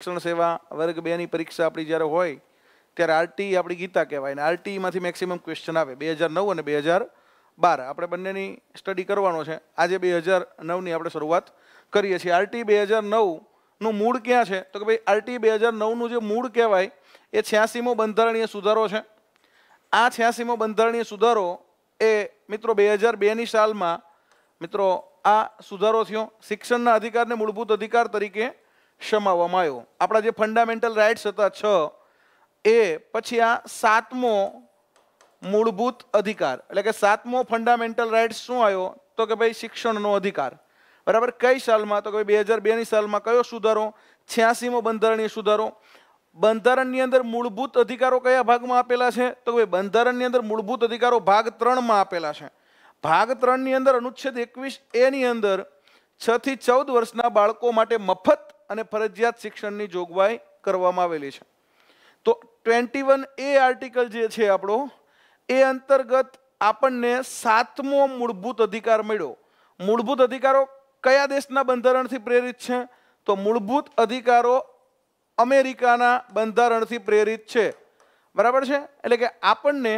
શિક્ષણ સેવા વર્ગ બેની પરીક્ષા આપણી જ્યારે હોય ત્યારે આરટી આપણી ગીતા કહેવાય અને આરટીમાંથી મેક્સિમમ ક્વેશ્ચન આવે બે હજાર નવ અને બે હજાર બાર આપણે બંનેની સ્ટડી કરવાનો છે આજે બે હજાર નવની આપણે શરૂઆત કરીએ છીએ આરટી બે હજાર નવનું મૂળ ક્યાં છે તો કે ભાઈ આરટી બે હજાર નવનું જે મૂળ કહેવાય એ છ્યાસીમો બંધારણીય સુધારો છે આ છ્યાસીમો બંધારણીય સુધારો એ મિત્રો બે હજાર બેની સાલમાં મિત્રો આ સુધારો થયો શિક્ષણના અધિકારને મૂળભૂત અધિકાર તરીકે સમાવવામાં આવ્યો આપણા જે ફંડામેન્ટલ રાઇટ્સ હતા છ એ પછી આ સાતમો મૂળભૂત અધિકાર એટલે કે સાતમો ફંડામેન્ટલ રાઇટ્સ શું આવ્યો તો કે ભાઈ શિક્ષણનો અધિકાર બરાબર કઈ સાલમાં તો કે બે હજાર બેની સાલમાં કયો સુધારો છ્યાસીમો બંધારણીય સુધારો બંધારણની અંદર મૂળભૂત અધિકારો કયા ભાગમાં આપેલા છે તો ભાઈ બંધારણની અંદર મૂળભૂત અધિકારો ભાગ ત્રણમાં આપેલા છે ભાગ ત્રણની અંદર અનુચ્છેદ એકવીસ એની અંદર છથી ચૌદ વર્ષના બાળકો માટે મફત અને ફરજિયાત શિક્ષણની જોગવાઈ કરવામાં આવેલી છે તો ટ્વેન્ટી વન એ આર્ટિકલ જે છે આપણો એ અંતર્ગત આપણને સાતમો મૂળભૂત અધિકાર મળ્યો મૂળભૂત અધિકારો કયા દેશના બંધારણથી પ્રેરિત છે તો મૂળભૂત અધિકારો અમેરિકાના બંધારણથી પ્રેરિત છે બરાબર છે એટલે કે આપણને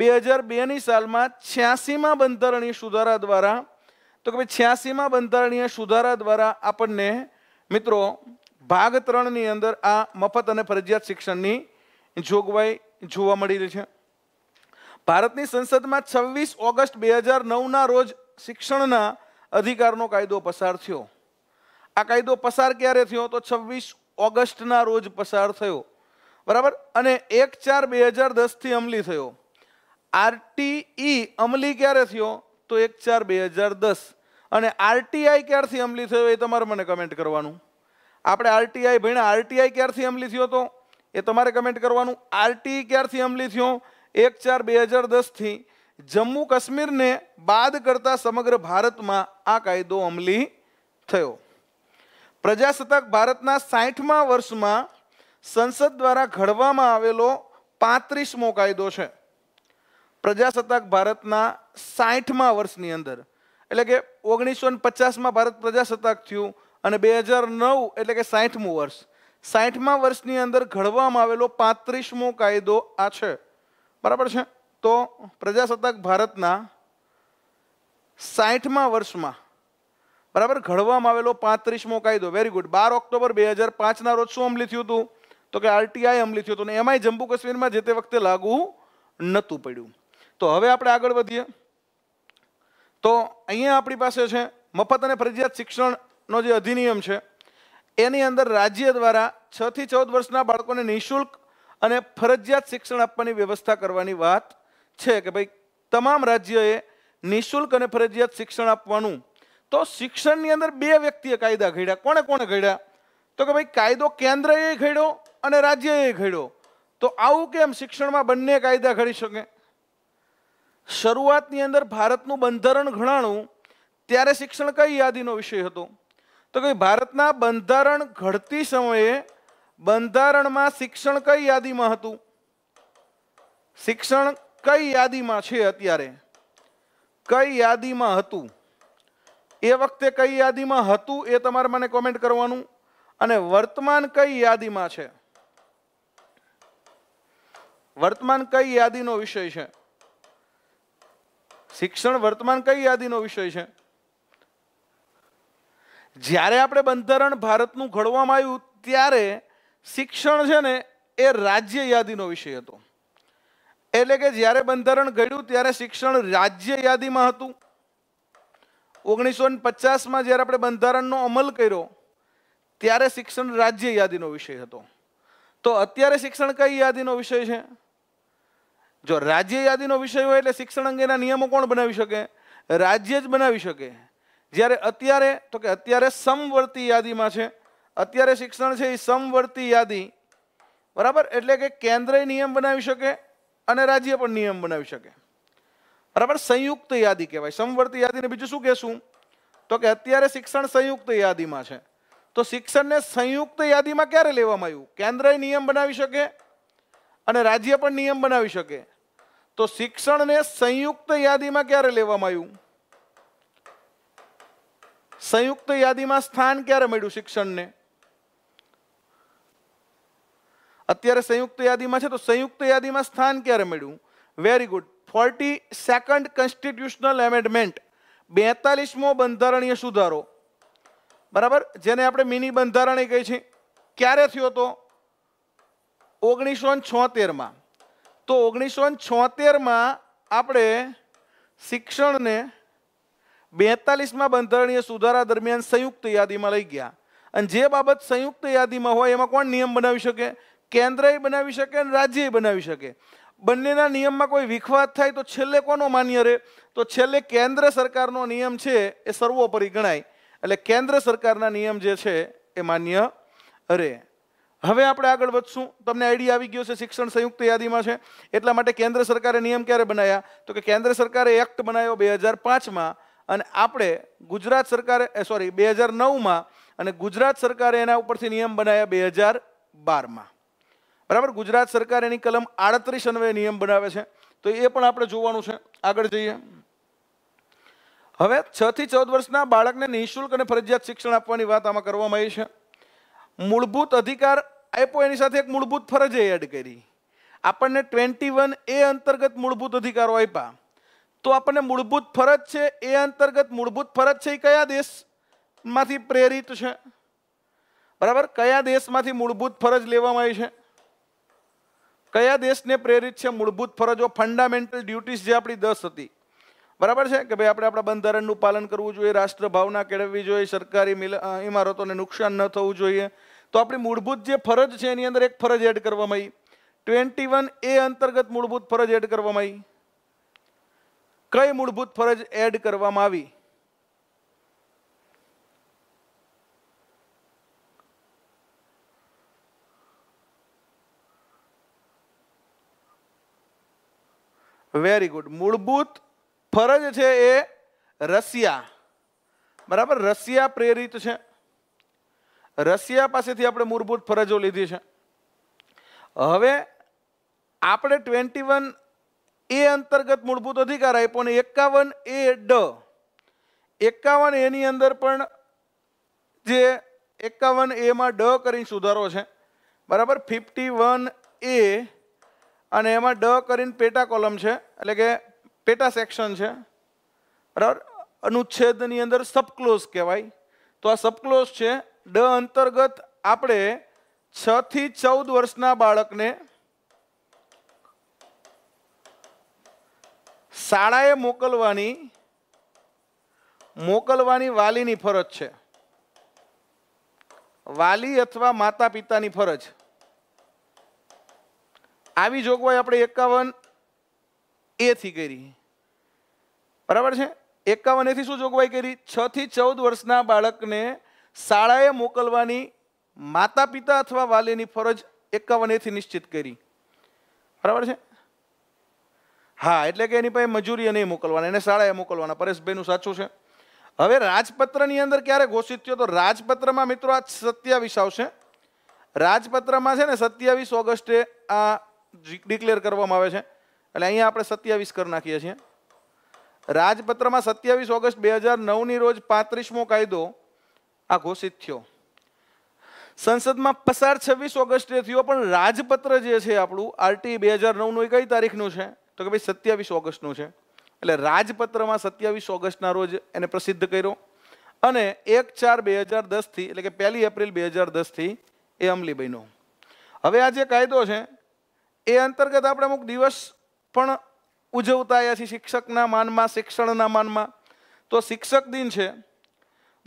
બે હજાર બેની સાલમાં છ્યાસીમાં બંધારણીય સુધારા દ્વારા તો કે ભાઈ છ્યાસીમાં બંધારણીય સુધારા દ્વારા આપણને મિત્રો ભાગ ત્રણની અંદર આ મફત અને ફરજિયાત શિક્ષણની જોગવાઈ જોવા મળી રહી છે ભારતની સંસદમાં છવ્વીસ ઓગસ્ટ બે હજાર નવના રોજ શિક્ષણના અધિકારનો કાયદો પસાર થયો આ કાયદો પસાર ક્યારે થયો તો છવ્વીસ ઓગસ્ટના રોજ પસાર થયો બરાબર અને એક ચાર બે હજાર દસથી અમલી થયો આરટીઈ અમલી ક્યારે થયો તો એક ચાર બે હજાર દસ અને આરટીઆઈ ક્યારથી અમલી થયો એ તમારે મને કમેન્ટ કરવાનું આપણે આરટીઆઈ ભણ્યા આરટીઆઈ ક્યારથી અમલી થયો હતો એ તમારે કમેન્ટ કરવાનું આરટી ક્યારથી અમલી થયો એક ચાર બે હજાર દસથી જમ્મુ કાશ્મીરને બાદ કરતા સમગ્ર ભારતમાં આ કાયદો અમલી થયો પ્રજાસત્તાક ભારતના સાઠમા વર્ષમાં સંસદ દ્વારા ઘડવામાં આવેલો પાંત્રીસમો કાયદો છે પ્રજાસત્તાક ભારતના સાઠમા વર્ષની અંદર એટલે કે ઓગણીસો ને પચાસમાં ભારત પ્રજાસત્તાક થયું અને બે હજાર નવ એટલે કે સાહીઠમું વર્ષ સાહીઠમા વર્ષની અંદર ઘડવામાં આવેલો પાંત્રીસમો કાયદો આ છે બરાબર છે તો પ્રજાસત્તાક ભારતના સાહીઠમા વર્ષમાં બરાબર ઘડવામાં આવેલો પાંત્રીસમો કાયદો વેરી ગુડ બાર ઓક્ટોબર બે હજાર પાંચના રોજ શું અમલી થયું હતું તો કે આરટીઆઈ અમલી થયું હતું ને એમાંય જમ્મુ કાશ્મીરમાં જે તે વખતે લાગુ નહોતું પડ્યું તો હવે આપણે આગળ વધીએ તો અહીંયા આપણી પાસે છે મફત અને ફરજિયાત શિક્ષણનો જે અધિનિયમ છે એની અંદર રાજ્ય દ્વારા છ થી ચૌદ વર્ષના બાળકોને નિઃશુલ્ક અને ફરજિયાત શિક્ષણ આપવાની વ્યવસ્થા કરવાની વાત છે કે ભાઈ તમામ રાજ્યએ નિઃશુલ્ક અને ફરજિયાત શિક્ષણ આપવાનું તો શિક્ષણની અંદર બે વ્યક્તિએ કાયદા ઘડ્યા કોણે કોણે ઘડ્યા તો કે ભાઈ કાયદો કેન્દ્રએ ઘડ્યો અને રાજ્યએ ઘડ્યો તો આવું કેમ શિક્ષણમાં બંને કાયદા ઘડી શકે શરૂઆતની અંદર ભારતનું બંધારણ ઘડાણું ત્યારે શિક્ષણ કઈ યાદીનો વિષય હતો તો કે ભારતના બંધારણ ઘડતી સમયે બંધારણમાં શિક્ષણ કઈ યાદીમાં હતું શિક્ષણ કઈ યાદીમાં છે અત્યારે કઈ યાદીમાં હતું એ વખતે કઈ યાદીમાં હતું એ તમારે મને કોમેન્ટ કરવાનું અને વર્તમાન કઈ યાદીમાં છે વર્તમાન કઈ યાદીનો વિષય છે શિક્ષણ વર્તમાન કઈ યાદીનો વિષય છે જ્યારે આપણે બંધારણ ભારતનું ઘડવામાં આવ્યું ત્યારે શિક્ષણ છે ને એ રાજ્ય યાદીનો વિષય હતો એટલે કે જ્યારે બંધારણ ઘડ્યું ત્યારે શિક્ષણ રાજ્ય યાદીમાં હતું ઓગણીસો પચાસમાં જ્યારે આપણે બંધારણનો અમલ કર્યો ત્યારે શિક્ષણ રાજ્ય યાદીનો વિષય હતો તો અત્યારે શિક્ષણ કઈ યાદીનો વિષય છે જો રાજ્ય યાદીનો વિષય હોય એટલે શિક્ષણ અંગેના નિયમો કોણ બનાવી શકે રાજ્ય જ બનાવી શકે જ્યારે અત્યારે તો કે અત્યારે સમવર્તી યાદીમાં છે અત્યારે શિક્ષણ છે એ સમવર્તી યાદી બરાબર એટલે કે કેન્દ્ર નિયમ બનાવી શકે અને રાજ્ય પણ નિયમ બનાવી શકે બરાબર સંયુક્ત યાદી કહેવાય સમવર્તી યાદીને બીજું શું કહેશું તો કે અત્યારે શિક્ષણ સંયુક્ત યાદીમાં છે તો શિક્ષણને સંયુક્ત યાદીમાં ક્યારે લેવામાં આવ્યું કેન્દ્ર નિયમ બનાવી શકે અને રાજ્ય પણ નિયમ બનાવી શકે તો શિક્ષણને સંયુક્ત યાદીમાં ક્યારે લેવામાં આવ્યું સંયુક્ત યાદીમાં સ્થાન ક્યારે મળ્યું શિક્ષણને અત્યારે સંયુક્ત યાદીમાં છે તો સંયુક્ત યાદીમાં સ્થાન ક્યારે મળ્યું very good forty second constitutional amendment બેતાલીસમો બંધારણીય સુધારો બરાબર જેને આપણે મિની બંધારણ કહીએ છીએ ક્યારે થયો હતો ઓગણીસો છોતેરમાં તો ઓગણીસો છોતેરમાં આપણે શિક્ષણને બેતાલીસમાં બંધારણીય સુધારા દરમિયાન સંયુક્ત યાદીમાં લઈ ગયા અને જે બાબત સંયુક્ત યાદીમાં હોય એમાં કોણ નિયમ બનાવી શકે કેન્દ્રએ બનાવી શકે અને રાજ્યએ બનાવી શકે બંનેના નિયમમાં કોઈ વિખવાદ થાય તો છેલ્લે કોનો માન્ય રહે તો છેલ્લે કેન્દ્ર સરકારનો નિયમ છે એ સર્વોપરી ગણાય એટલે કેન્દ્ર સરકારના નિયમ જે છે એ માન્ય રહે હવે આપણે આગળ વધશું તમને આઈડિયા આવી ગયો છે શિક્ષણ સંયુક્ત યાદીમાં છે એટલા માટે કેન્દ્ર સરકારે નિયમ ક્યારે બનાવ્યા તો કે કેન્દ્ર સરકારે એક્ટ બનાવ્યો બે હજાર પાંચમાં અને આપણે ગુજરાત સરકારે સોરી બે હજાર નવમાં અને ગુજરાત સરકારે એના ઉપરથી નિયમ બનાવ્યા બે હજાર બારમાં બરાબર ગુજરાત સરકાર એની કલમ આડત્રીસ અન્વયે નિયમ બનાવે છે તો એ પણ આપણે જોવાનું છે આગળ જઈએ હવે છ થી ચૌદ વર્ષના બાળકને નિઃશુલ્ક અને ફરજિયાત શિક્ષણ આપવાની વાત આમાં કરવામાં આવી છે મૂળભૂત અધિકાર આપ્યો એની સાથે એક મૂળભૂત ફરજ એડ કરી આપણને ટ્વેન્ટી વન એ અંતર્ગત મૂળભૂત અધિકારો આપ્યા તો આપણને મૂળભૂત ફરજ છે એ અંતર્ગત મૂળભૂત ફરજ છે એ કયા દેશમાંથી પ્રેરિત છે બરાબર કયા દેશમાંથી મૂળભૂત ફરજ લેવામાં આવી છે કયા દેશને પ્રેરિત છે મૂળભૂત ફરજો ફંડામેન્ટલ ડ્યુટીઝ જે આપણી દસ હતી બરાબર છે કે ભાઈ આપણે આપણા બંધારણનું પાલન કરવું જોઈએ રાષ્ટ્રભાવના કેળવવી જોઈએ સરકારી ઇમારતોને નુકસાન ન થવું જોઈએ તો આપણી મૂળભૂત જે ફરજ છે એની અંદર એક ફરજ એડ કરવામાં આવી ટ્વેન્ટી વન એ અંતર્ગત મૂળભૂત ફરજ એડ કરવામાં આવી કઈ મૂળભૂત ફરજ એડ કરવામાં આવી વેરી ગુડ મૂળભૂત ફરજ છે એ રશિયા બરાબર રશિયા પ્રેરિત છે રશિયા પાસેથી આપણે મૂળભૂત ફરજો લીધી છે હવે આપણે ટ્વેન્ટી વન એ અંતર્ગત મૂળભૂત અધિકાર આપ્યો અને એકાવન એ ડ એકાવન એની અંદર પણ જે એકાવન એમાં ડ કરીને સુધારો છે બરાબર ફિફ્ટી વન એ અને એમાં ડ કરીને પેટા કોલમ છે એટલે કે પેટા સેક્શન છે બરાબર અનુચ્છેદની અંદર સબક્લોઝ કહેવાય તો આ સબક્લોઝ છે ડ અંતર્ગત આપણે છ થી ચૌદ વર્ષના બાળકને શાળાએ મોકલવાની મોકલવાની વાલીની ફરજ છે વાલી અથવા માતા પિતાની ફરજ આવી જોગવાઈ આપણે એકાવન એથી કરી બરાબર છે એકાવન એથી શું જોગવાઈ કરી છ થી ચૌદ વર્ષના બાળકને શાળાએ મોકલવાની માતા પિતા અથવા વાલીની ફરજ એકાવન એથી નિશ્ચિત કરી બરાબર છે હા એટલે કે એની પાસે મજૂરી નહીં મોકલવાના એને શાળાએ મોકલવાના પરેશભાઈનું સાચું છે હવે રાજપત્રની અંદર ક્યારે ઘોષિત થયો તો રાજપત્રમાં મિત્રો આ સત્યાવીસ આવશે રાજપત્રમાં છે ને સત્યાવીસ ઓગસ્ટે આ ડિક્લેર કરવામાં આવે છે એટલે અહીંયા આપણે સત્યાવીસ કરી નાખીએ છીએ રાજપત્રમાં સત્યાવીસ ઓગસ્ટ બે હજાર નવની રોજ પાંત્રીસમો કાયદો આ ઘોષિત થયો સંસદમાં પસાર છવ્વીસ ઓગસ્ટે થયો પણ રાજપત્ર જે છે આપણું આરટી બે હજાર નવનું એ કઈ તારીખનું છે તો કે ભાઈ સત્યાવીસ ઓગસ્ટનું છે એટલે રાજપત્રમાં સત્યાવીસ ઓગસ્ટના રોજ એને પ્રસિદ્ધ કર્યો અને એક ચાર બે હજાર દસથી એટલે કે પહેલી એપ્રિલ બે હજાર દસથી એ અમલી બન્યો હવે આ જે કાયદો છે એ અંતર્ગત આપણે અમુક દિવસ પણ ઉજવતા આવ્યા છીએ શિક્ષકના માનમાં શિક્ષણના માનમાં તો શિક્ષક દિન છે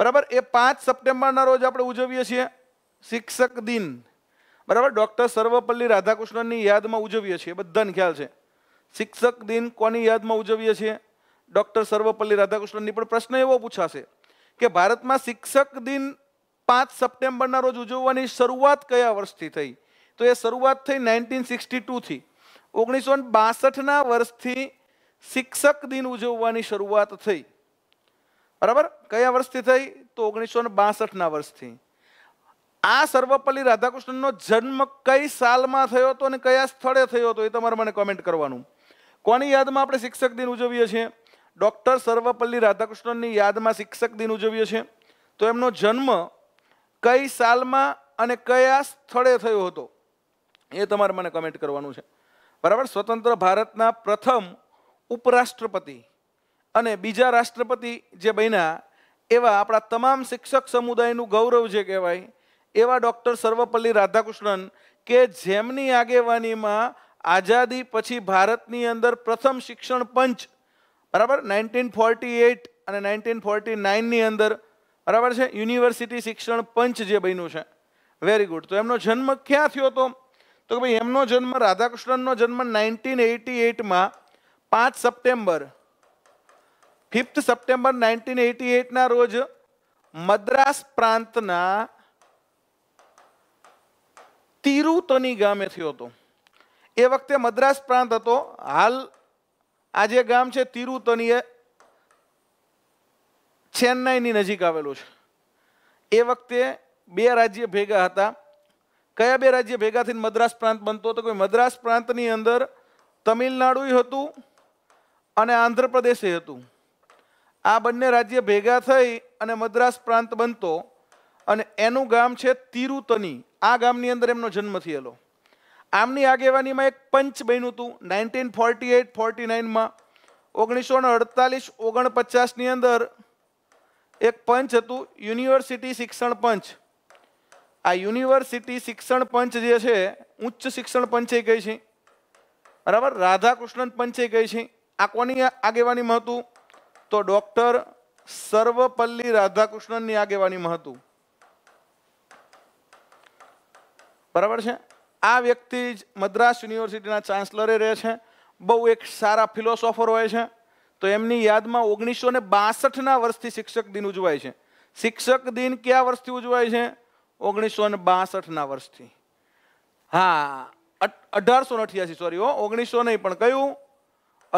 બરાબર એ પાંચ સપ્ટેમ્બરના રોજ આપણે ઉજવીએ છીએ શિક્ષક દિન બરાબર ડૉક્ટર સર્વપલ્લી રાધાકૃષ્ણનની યાદમાં ઉજવીએ છીએ બધાને ખ્યાલ છે શિક્ષક દિન કોની યાદમાં ઉજવીએ છીએ ડૉક્ટર સર્વપલ્લી રાધાકૃષ્ણનની પણ પ્રશ્ન એવો પૂછાશે કે ભારતમાં શિક્ષક દિન પાંચ સપ્ટેમ્બરના રોજ ઉજવવાની શરૂઆત કયા વર્ષથી થઈ તો એ શરૂઆત થઈ નાઇન્ટીન સિક્સટી ટુથી થી ઓગણીસો બાસઠના વર્ષથી શિક્ષક દિન ઉજવવાની શરૂઆત થઈ બરાબર કયા વર્ષથી થઈ તો ઓગણીસો બાસઠના વર્ષથી આ સર્વપલ્લી રાધાકૃષ્ણનો જન્મ કઈ સાલમાં થયો હતો અને કયા સ્થળે થયો હતો એ તમારે મને કોમેન્ટ કરવાનું કોની યાદમાં આપણે શિક્ષક દિન ઉજવીએ છીએ ડૉક્ટર સર્વપલ્લી રાધાકૃષ્ણનની યાદમાં શિક્ષક દિન ઉજવીએ છીએ તો એમનો જન્મ કઈ સાલમાં અને કયા સ્થળે થયો હતો એ તમારે મને કમેન્ટ કરવાનું છે બરાબર સ્વતંત્ર ભારતના પ્રથમ ઉપરાષ્ટ્રપતિ અને બીજા રાષ્ટ્રપતિ જે બન્યા એવા આપણા તમામ શિક્ષક સમુદાયનું ગૌરવ જે કહેવાય એવા ડૉક્ટર સર્વપલ્લી રાધાકૃષ્ણન કે જેમની આગેવાનીમાં આઝાદી પછી ભારતની અંદર પ્રથમ શિક્ષણ પંચ બરાબર નાઇન્ટીન ફોર્ટી એટ અને નાઇન્ટીન ફોર્ટી નાઇનની અંદર બરાબર છે યુનિવર્સિટી શિક્ષણ પંચ જે બન્યું છે વેરી ગુડ તો એમનો જન્મ ક્યાં થયો હતો તો કે ભાઈ એમનો જન્મ રાધાકૃષ્ણનનો જન્મ નાઇન્ટીન એટી એટમાં પાંચ સપ્ટેમ્બર ફિફ્થ સપ્ટેમ્બર નાઇન્ટીન એટી એટના રોજ મદ્રાસ પ્રાંતના તિરુતની ગામે થયો હતો એ વખતે મદ્રાસ પ્રાંત હતો હાલ આ જે ગામ છે તિરુતની એ ચેન્નાઈની નજીક આવેલું છે એ વખતે બે રાજ્ય ભેગા હતા કયા બે રાજ્ય ભેગા થઈને મદ્રાસ પ્રાંત બનતો હતો કોઈ મદ્રાસ પ્રાંતની અંદર તમિલનાડુ હતું અને આંધ્રપ્રદેશ હતું આ બંને રાજ્ય ભેગા થઈ અને મદ્રાસ પ્રાંત બનતો અને એનું ગામ છે તિરુતની આ ગામની અંદર એમનો જન્મ થયેલો આમની આગેવાનીમાં એક પંચ બન્યું હતું નાઇન્ટીન ફોર્ટી એઇટ ફોર્ટી નાઇનમાં ઓગણીસો ને અડતાલીસ ઓગણપચાસની અંદર એક પંચ હતું યુનિવર્સિટી શિક્ષણ પંચ આ યુનિવર્સિટી શિક્ષણ પંચ જે છે ઉચ્ચ શિક્ષણ પંચે ગઈ છે બરાબર રાધાકૃષ્ણન પંચે ગઈ છે આ કોની આગેવાનીમાં હતું તો ડૉક્ટર સર્વપલ્લી રાધાકૃષ્ણનની આગેવાનીમાં હતું બરાબર છે આ વ્યક્તિ જ મદ્રાસ યુનિવર્સિટીના ચાન્સલરે રહે છે બહુ એક સારા ફિલોસોફર હોય છે તો એમની યાદમાં ઓગણીસો ને બાસઠના વર્ષથી શિક્ષક દિન ઉજવાય છે શિક્ષક દિન કયા વર્ષથી ઉજવાય છે ઓગણીસો ને બાસઠના વર્ષથી હા અઢારસો ને અઠ્યાસી સોરી હો ઓગણીસો નહીં પણ કયું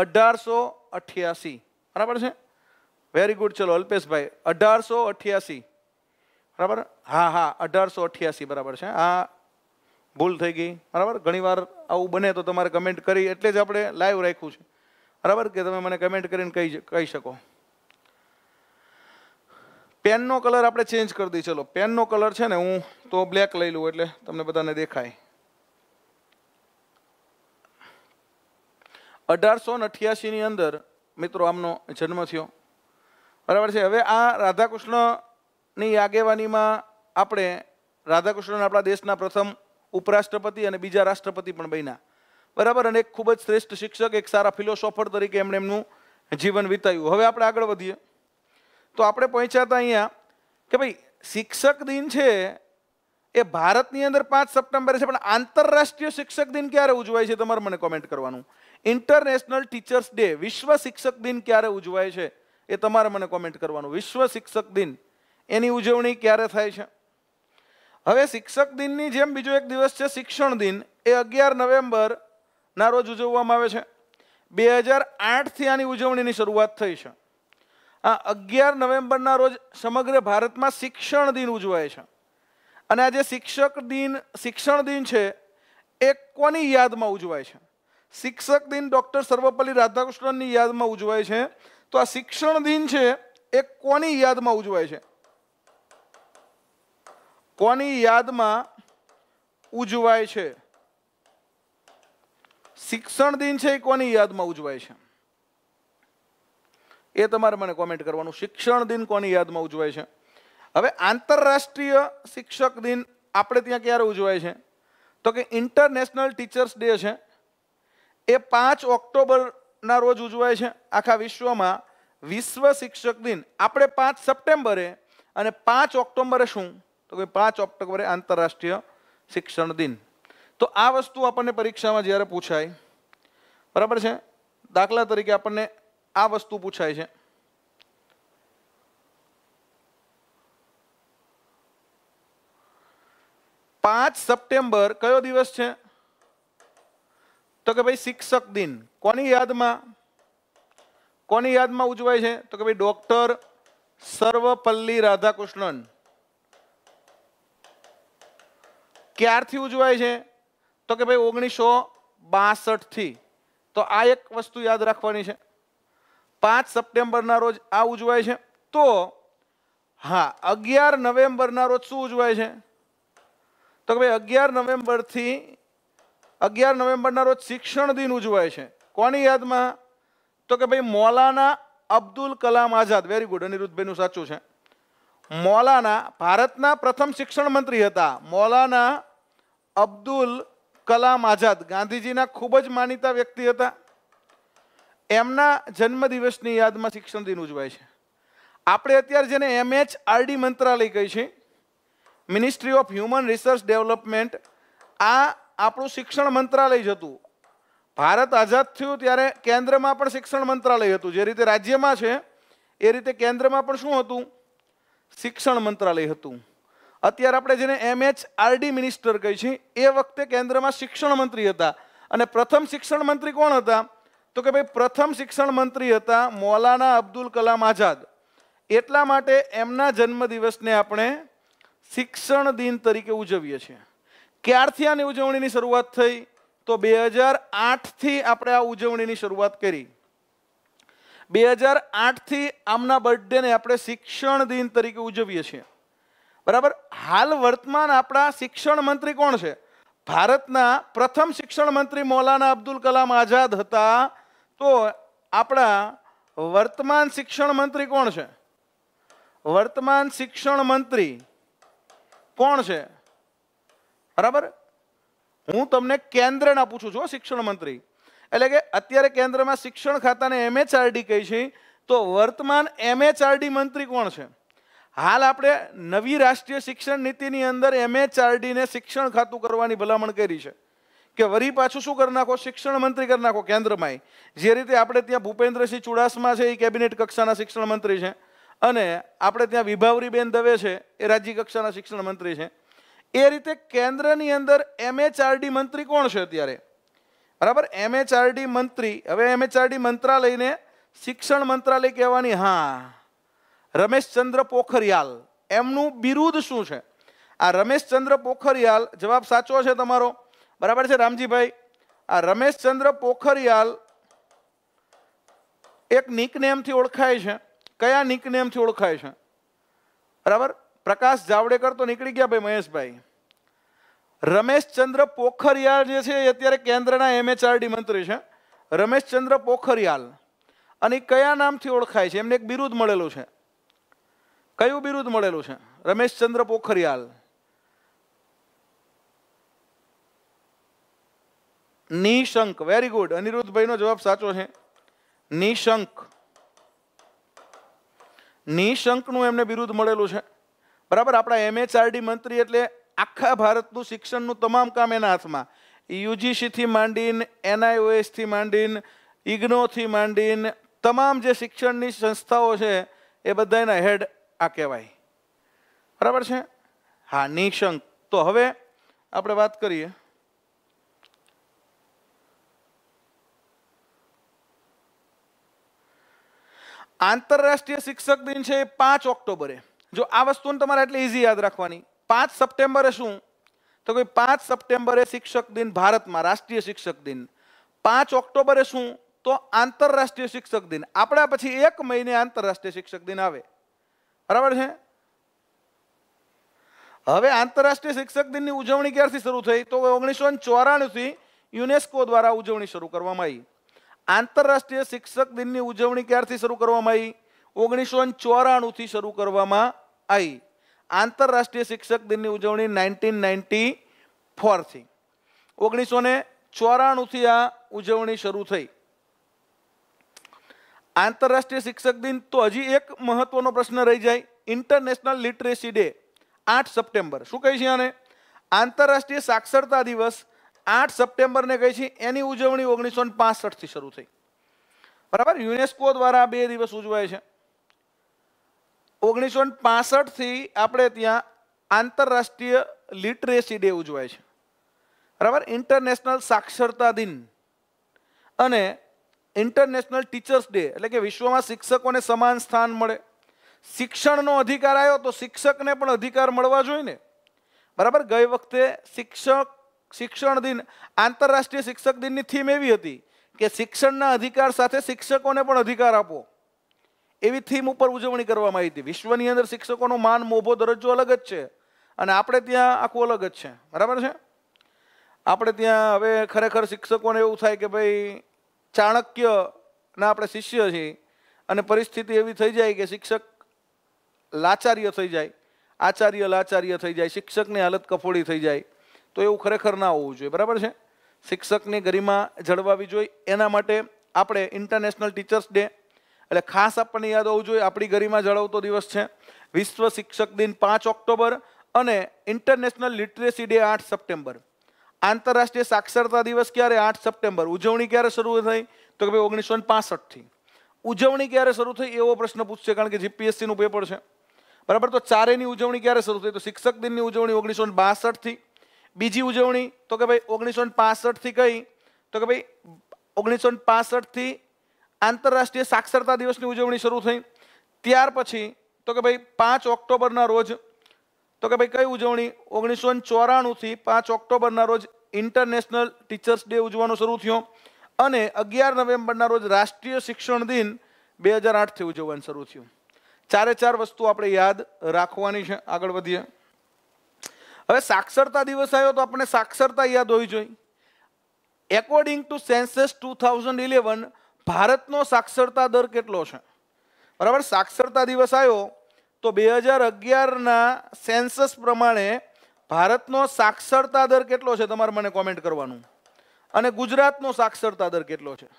અઢારસો અઠ્યાસી બરાબર છે વેરી ગુડ ચલો અલ્પેશભાઈ અઢારસો અઠ્યાસી બરાબર હા હા અઢારસો અઠ્યાસી બરાબર છે હા ભૂલ થઈ ગઈ બરાબર ઘણીવાર આવું બને તો તમારે કમેન્ટ કરી એટલે જ આપણે લાઈવ રાખ્યું છે બરાબર કે તમે મને કમેન્ટ કરીને કહી કહી શકો પેનનો કલર આપણે ચેન્જ કરી દઈએ ચલો પેનનો કલર છે ને હું તો બ્લેક લઈ લઉં એટલે તમને બધાને દેખાય અઢારસો અઠ્યાસીની અંદર મિત્રો આમનો જન્મ થયો બરાબર છે હવે આ રાધાકૃષ્ણની આગેવાનીમાં આપણે રાધાકૃષ્ણ આપણા દેશના પ્રથમ ઉપરાષ્ટ્રપતિ અને બીજા રાષ્ટ્રપતિ પણ બન્યા બરાબર અને એક ખૂબ જ શ્રેષ્ઠ શિક્ષક એક સારા ફિલોસોફર તરીકે એમણે એમનું જીવન વિતાવ્યું હવે આપણે આગળ વધીએ તો આપણે પહોંચ્યા હતા અહીંયા કે ભાઈ શિક્ષક દિન છે એ ભારતની અંદર પાંચ સપ્ટેમ્બરે છે પણ આંતરરાષ્ટ્રીય શિક્ષક દિન ક્યારે ઉજવાય છે તમારે મને કોમેન્ટ કરવાનું ઇન્ટરનેશનલ ટીચર્સ ડે વિશ્વ શિક્ષક દિન ક્યારે ઉજવાય છે એ તમારે મને કોમેન્ટ કરવાનું વિશ્વ શિક્ષક દિન એની ઉજવણી ક્યારે થાય છે હવે શિક્ષક દિનની જેમ બીજો એક દિવસ છે શિક્ષણ દિન એ અગિયાર નવેમ્બરના રોજ ઉજવવામાં આવે છે બે હજાર આઠથી આની ઉજવણીની શરૂઆત થઈ છે આ અગિયાર નવેમ્બરના રોજ સમગ્ર ભારતમાં શિક્ષણ દિન ઉજવાય છે અને આ જે શિક્ષક દિન શિક્ષણ દિન છે એ કોની યાદમાં ઉજવાય છે શિક્ષક દિન ડૉક્ટર સર્વપલ્લી રાધાકૃષ્ણનની યાદમાં ઉજવાય છે તો આ શિક્ષણ દિન છે એ કોની યાદમાં ઉજવાય છે કોની યાદમાં ઉજવાય છે શિક્ષણ દિન છે એ કોની યાદમાં ઉજવાય છે એ તમારે મને કોમેન્ટ કરવાનું શિક્ષણ દિન કોની યાદમાં ઉજવાય છે હવે આંતરરાષ્ટ્રીય શિક્ષક દિન આપણે ત્યાં ક્યારે ઉજવાય છે તો કે ઇન્ટરનેશનલ ટીચર્સ ડે છે એ પાંચ ઓક્ટોબરના રોજ ઉજવાય છે આખા વિશ્વમાં વિશ્વ શિક્ષક દિન આપણે પાંચ સપ્ટેમ્બરે અને પાંચ ઓક્ટોબરે શું તો કે પાંચ ઓક્ટોબરે આંતરરાષ્ટ્રીય શિક્ષણ દિન તો આ વસ્તુ આપણને પરીક્ષામાં જ્યારે પૂછાય બરાબર છે દાખલા તરીકે આપણને આ વસ્તુ પૂછાય છે પાંચ સપ્ટેમ્બર કયો દિવસ છે તો કે ભાઈ શિક્ષક દિન કોની યાદમાં કોની યાદમાં ઉજવાય છે તો કે ભાઈ ડોક્ટર સર્વપલ્લી રાધાકૃષ્ણન ક્યારથી ઉજવાય છે તો કે ભાઈ ઓગણીસો બાસઠથી તો આ એક વસ્તુ યાદ રાખવાની છે પાંચ સપ્ટેમ્બરના રોજ આ ઉજવાય છે તો હા અગિયાર નવેમ્બરના રોજ શું ઉજવાય છે તો કે ભાઈ અગિયાર નવેમ્બરથી અગિયાર નવેમ્બરના રોજ શિક્ષણ દિન ઉજવાય છે કોની યાદમાં તો કે ભાઈ મોલાના અબ્દુલ કલામ આઝાદ વેરી ગુડ અનિરુદ્ધભાઈનું સાચું છે મોલાના ભારતના પ્રથમ શિક્ષણ મંત્રી હતા મોલાના અબ્દુલ કલામ આઝાદ ગાંધીજીના ખૂબ જ માનીતા વ્યક્તિ હતા એમના જન્મદિવસની યાદમાં શિક્ષણ દિન ઉજવાય છે આપણે અત્યારે જેને એમએચ આરડી મંત્રાલય કહી છીએ ministry of human research development આ આપણું શિક્ષણ મંત્રાલય જ હતું ભારત આઝાદ થયું ત્યારે કેન્દ્રમાં પણ શિક્ષણ મંત્રાલય હતું જે રીતે રાજ્યમાં છે એ રીતે કેન્દ્રમાં પણ શું હતું શિક્ષણ મંત્રાલય હતું અત્યારે આપણે જેને એમએચ આરડી મિનિસ્ટર કહીએ છીએ એ વખતે કેન્દ્રમાં શિક્ષણ મંત્રી હતા અને પ્રથમ શિક્ષણ મંત્રી કોણ હતા તો કે ભાઈ પ્રથમ શિક્ષણ મંત્રી હતા મૌલાના અબ્દુલ કલામ આઝાદ એટલા માટે એમના જન્મદિવસને આપણે શિક્ષણ દિન તરીકે ઉજવીએ છીએ ક્યારથી આની ઉજવણીની શરૂઆત થઈ તો બે હજાર આઠથી આપણે આ ઉજવણીની શરૂઆત કરી બે હજાર આઠથી આમના બર્થડેને આપણે શિક્ષણ દિન તરીકે ઉજવીએ છીએ બરાબર હાલ વર્તમાન આપણા શિક્ષણ મંત્રી કોણ છે ભારતના પ્રથમ શિક્ષણ મંત્રી મૌલાના અબ્દુલ કલામ આઝાદ હતા તો આપણા વર્તમાન શિક્ષણ મંત્રી કોણ છે વર્તમાન શિક્ષણ મંત્રી કોણ છે બરાબર હું તમને કેન્દ્રના પૂછું છું શિક્ષણ મંત્રી એટલે કે અત્યારે કેન્દ્રમાં શિક્ષણ ખાતાને એમએચઆરડી કહી છે તો વર્તમાન એમએચઆરડી મંત્રી કોણ છે હાલ આપણે નવી રાષ્ટ્રીય શિક્ષણ નીતિની અંદર એમએચઆરડીને શિક્ષણ ખાતું કરવાની ભલામણ કરી છે કે વરી પાછું શું કરી નાખો શિક્ષણ મંત્રી કરી નાખો કેન્દ્રમાં જે રીતે આપણે ત્યાં ભૂપેન્દ્રસિંહ ચુડાસમા છે એ કેબિનેટ કક્ષાના શિક્ષણ મંત્રી છે અને આપણે ત્યાં વિભાવરીબેન દવે છે એ રાજ્ય કક્ષાના શિક્ષણ મંત્રી છે એ રીતે કેન્દ્રની અંદર એમએચઆરડી મંત્રી કોણ છે અત્યારે બરાબર એમએચઆરડી મંત્રી હવે એમએચઆરડી મંત્રાલયને શિક્ષણ મંત્રાલય કહેવાની હા રમેશચંદ્ર પોખરિયાલ એમનું બિરુદ શું છે આ રમેશચંદ્ર પોખરિયાલ જવાબ સાચો છે તમારો બરાબર છે રામજીભાઈ આ રમેશચંદ્ર પોખરિયાલ એક નિકનેમથી ઓળખાય છે કયા નિકનેમથી ઓળખાય છે બરાબર પ્રકાશ જાવડેકર તો નીકળી ગયા ભાઈ મહેશભાઈ રમેશચંદ્ર પોખરિયાલ જે છે એ અત્યારે કેન્દ્રના એમએચઆરડી મંત્રી છે રમેશચંદ્ર પોખરિયાલ અને કયા નામથી ઓળખાય છે એમને એક બિરુદ મળેલું છે કયું બિરુદ મળેલું છે રમેશચંદ્ર પોખરિયાલ નિશંક વેરી ગુડ અનિરુદ્ધભાઈનો જવાબ સાચો છે નિશંક નિશંકનું એમને બિરુદ મળેલું છે બરાબર આપણા એમએચઆરડી મંત્રી એટલે આખા ભારતનું શિક્ષણનું તમામ કામ એના હાથમાં યુજીસીથી માંડીને એનઆઈઓએસથી માંડીને ઇગ્નોથી માંડીને તમામ જે શિક્ષણની સંસ્થાઓ છે એ બધાના હેડ આ કહેવાય બરાબર છે હા નિશંક તો હવે આપણે વાત કરીએ આંતરરાષ્ટ્રીય શિક્ષક દિન છે પાંચ ઓક્ટોબરે જો આ વસ્તુને તમારે એટલે ઇઝી યાદ રાખવાની પાંચ સપ્ટેમ્બરે શું તો કોઈ પાંચ સપ્ટેમ્બરે શિક્ષક દિન ભારતમાં રાષ્ટ્રીય શિક્ષક દિન પાંચ ઓક્ટોબરે શું તો આંતરરાષ્ટ્રીય શિક્ષક દિન આપણા પછી એક મહિને આંતરરાષ્ટ્રીય શિક્ષક દિન આવે બરાબર છે હવે આંતરરાષ્ટ્રીય શિક્ષક દિનની ઉજવણી ક્યારથી શરૂ થઈ તો ઓગણીસો ચોરાણુંથી યુનેસ્કો દ્વારા ઉજવણી શરૂ કરવામાં આવી આંતરરાષ્ટ્રીય શિક્ષક દિનની ઉજવણી ક્યારથી શરૂ કરવામાં આવી ઓગણીસો ચોરાણુંથી શરૂ કરવામાં આવી આંતરરાષ્ટ્રીય શિક્ષક દિનની ઉજવણી નાઇન્ટીન નાઇન્ટી ફોરથી ઓગણીસો ને ચોરાણુંથી આ ઉજવણી શરૂ થઈ આંતરરાષ્ટ્રીય શિક્ષક દિન તો હજી એક મહત્વનો પ્રશ્ન રહી જાય ઇન્ટરનેશનલ લિટરેસી ડે આઠ સપ્ટેમ્બર શું કહે છે આને આંતરરાષ્ટ્રીય સાક્ષરતા દિવસ આઠ સપ્ટેમ્બરને કહી છે એની ઉજવણી ઓગણીસો ને પાસઠથી શરૂ થઈ બરાબર યુનેસ્કો દ્વારા બે દિવસ ઉજવાય છે ઓગણીસો ને પાસઠથી આપણે ત્યાં આંતરરાષ્ટ્રીય લિટરેસી ડે ઉજવાય છે બરાબર ઇન્ટરનેશનલ સાક્ષરતા દિન અને ઇન્ટરનેશનલ ટીચર્સ ડે એટલે કે વિશ્વમાં શિક્ષકોને સમાન સ્થાન મળે શિક્ષણનો અધિકાર આવ્યો તો શિક્ષકને પણ અધિકાર મળવા જોઈએ ને બરાબર ગઈ વખતે શિક્ષક શિક્ષણ દિન આંતરરાષ્ટ્રીય શિક્ષક દિનની થીમ એવી હતી કે શિક્ષણના અધિકાર સાથે શિક્ષકોને પણ અધિકાર આપો એવી થીમ ઉપર ઉજવણી કરવામાં આવી હતી વિશ્વની અંદર શિક્ષકોનો માન મોભો દરજ્જો અલગ જ છે અને આપણે ત્યાં આખું અલગ જ છે બરાબર છે આપણે ત્યાં હવે ખરેખર શિક્ષકોને એવું થાય કે ભાઈ ચાણક્યના આપણે શિષ્ય છીએ અને પરિસ્થિતિ એવી થઈ જાય કે શિક્ષક લાચાર્ય થઈ જાય આચાર્ય લાચાર્ય થઈ જાય શિક્ષકની હાલત કફોડી થઈ જાય તો એવું ખરેખર ના હોવું જોઈએ બરાબર છે શિક્ષકની ગરિમા જળવાવી જોઈએ એના માટે આપણે ઇન્ટરનેશનલ ટીચર્સ ડે એટલે ખાસ આપણને યાદ હોવું જોઈએ આપણી ગરિમા જળવતો દિવસ છે વિશ્વ શિક્ષક દિન પાંચ ઓક્ટોબર અને ઇન્ટરનેશનલ લિટરેસી ડે આઠ સપ્ટેમ્બર આંતરરાષ્ટ્રીય સાક્ષરતા દિવસ ક્યારે આઠ સપ્ટેમ્બર ઉજવણી ક્યારે શરૂ થઈ તો કે ભાઈ ઓગણીસો ને પાસઠથી ઉજવણી ક્યારે શરૂ થઈ એવો પ્રશ્ન પૂછશે કારણ કે જીપીએસસીનું પેપર છે બરાબર તો ચારેની ઉજવણી ક્યારે શરૂ થઈ તો શિક્ષક દિનની ઉજવણી ઓગણીસો ને બાસઠથી બીજી ઉજવણી તો કે ભાઈ ઓગણીસો પાસઠથી કઈ તો કે ભાઈ ઓગણીસો પાસઠથી આંતરરાષ્ટ્રીય સાક્ષરતા દિવસની ઉજવણી શરૂ થઈ ત્યાર પછી તો કે ભાઈ પાંચ ઓક્ટોબરના રોજ તો કે ભાઈ કઈ ઉજવણી ઓગણીસો ચોરાણુંથી પાંચ ઓક્ટોબરના રોજ ઇન્ટરનેશનલ ટીચર્સ ડે ઉજવવાનો શરૂ થયો અને અગિયાર નવેમ્બરના રોજ રાષ્ટ્રીય શિક્ષણ દિન બે હજાર આઠથી ઉજવવાનું શરૂ થયું ચારે ચાર વસ્તુ આપણે યાદ રાખવાની છે આગળ વધીએ હવે સાક્ષરતા દિવસ આવ્યો તો આપણે સાક્ષરતા યાદ હોવી જોઈએ according to census two thousand eleven ભારતનો સાક્ષરતા દર કેટલો છે બરાબર સાક્ષરતા દિવસ આવ્યો તો બે હજાર અગિયારના સેન્સસ પ્રમાણે ભારતનો સાક્ષરતા દર કેટલો છે તમારે મને કોમેન્ટ કરવાનું અને ગુજરાતનો સાક્ષરતા દર કેટલો છે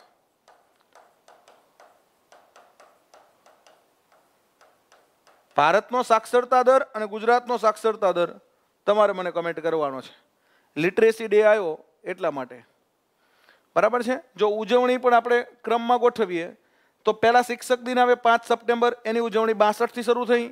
ભારતનો સાક્ષરતા દર અને ગુજરાતનો સાક્ષરતા દર તમારે મને કમેન્ટ કરવાનો છે લિટરેસી ડે આવ્યો એટલા માટે બરાબર છે જો ઉજવણી પણ આપણે ક્રમમાં ગોઠવીએ તો પહેલાં શિક્ષક દિન આવે પાંચ સપ્ટેમ્બર એની ઉજવણી બાસઠથી શરૂ થઈ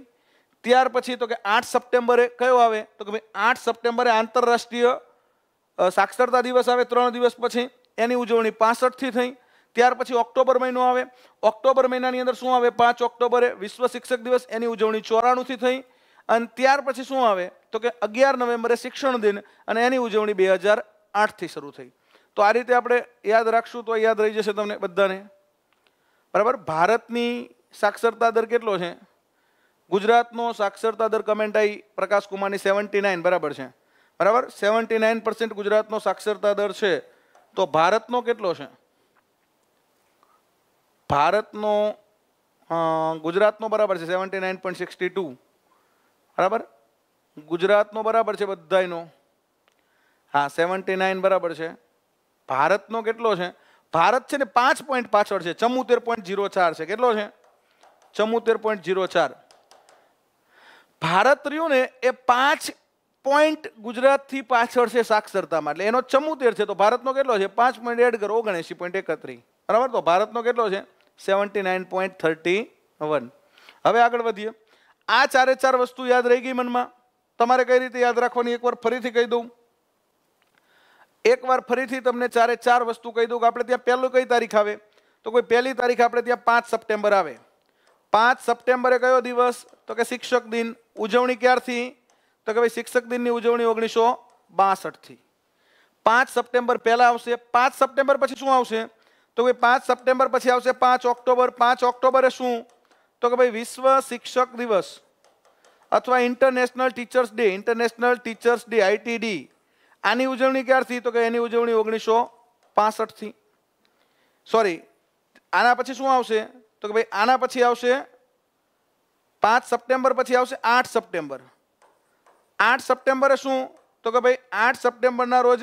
ત્યાર પછી તો કે આઠ સપ્ટેમ્બરે કયો આવે તો કે ભાઈ આઠ સપ્ટેમ્બરે આંતરરાષ્ટ્રીય સાક્ષરતા દિવસ આવે ત્રણ દિવસ પછી એની ઉજવણી પાસઠથી થઈ ત્યાર પછી ઓક્ટોબર મહિનો આવે ઓક્ટોબર મહિનાની અંદર શું આવે પાંચ ઓક્ટોબરે વિશ્વ શિક્ષક દિવસ એની ઉજવણી ચોરાણુંથી થઈ અને ત્યાર પછી શું આવે તો કે અગિયાર નવેમ્બરે શિક્ષણ દિન અને એની ઉજવણી બે હજાર આઠથી શરૂ થઈ તો આ રીતે આપણે યાદ રાખશું તો યાદ રહી જશે તમને બધાને બરાબર ભારતની સાક્ષરતા દર કેટલો છે ગુજરાતનો સાક્ષરતા દર કમેન્ટ આવી પ્રકાશ કુમારની સેવન્ટી નાઇન બરાબર છે બરાબર સેવન્ટી નાઇન પર્સન્ટ ગુજરાતનો સાક્ષરતા દર છે તો ભારતનો કેટલો છે ભારતનો ગુજરાતનો બરાબર છે seventy nine point sixty two બરાબર ગુજરાતનો બરાબર છે બધાનો હા સેવન્ટી નાઇન બરાબર છે ભારતનો કેટલો છે ભારત છે ને પાંચ પોઈન્ટ પાછળ છે ચમોતેર પોઈન્ટ ઝીરો ચાર છે કેટલો છે ચમોતેર પોઈન્ટ ઝીરો ચાર ભારત રહ્યું ને એ પાંચ પોઈન્ટ ગુજરાતથી પાછળ છે સાક્ષરતામાં એટલે એનો ચમોતેર છે તો ભારતનો કેટલો છે પાંચ પોઈન્ટ એડ કરો ઓગણએંશી પોઈન્ટ એકત્રી બરાબર તો ભારતનો કેટલો છે seventy nine point thirty one હવે આગળ વધીએ આ ચારે ચાર વસ્તુ યાદ રહી ગઈ મનમાં તમારે કઈ રીતે યાદ રાખવાની એકવાર ફરીથી કહી દઉં એકવાર ફરીથી તમને ચારે ચાર વસ્તુ કહી દઉં કે આપણે ત્યાં પહેલું કઈ તારીખ આવે તો કોઈ પહેલી તારીખ આપણે ત્યાં પાંચ સપ્ટેમ્બર આવે પાંચ સપ્ટેમ્બરે કયો દિવસ તો કે શિક્ષક દિન ઉજવણી ક્યારથી તો કે ભાઈ શિક્ષક દિનની ઉજવણી ઓગણીસો બાસઠથી પાંચ સપ્ટેમ્બર પહેલાં આવશે પાંચ સપ્ટેમ્બર પછી શું આવશે તો કે પાંચ સપ્ટેમ્બર પછી આવશે પાંચ ઓક્ટોબર પાંચ ઓક્ટોબરે શું તો કે ભાઈ વિશ્વ શિક્ષક દિવસ અથવા international teachers day international teachers day ITD આની ઉજવણી ક્યારથી તો કે એની ઉજવણી ઓગણીસો પાસઠથી સોરી આના પછી શું આવશે તો કે ભાઈ આના પછી આવશે પાંચ સપ્ટેમ્બર પછી આવશે આઠ સપ્ટેમ્બર આઠ સપ્ટેમ્બરે શું તો કે ભાઈ આઠ સપ્ટેમ્બરના રોજ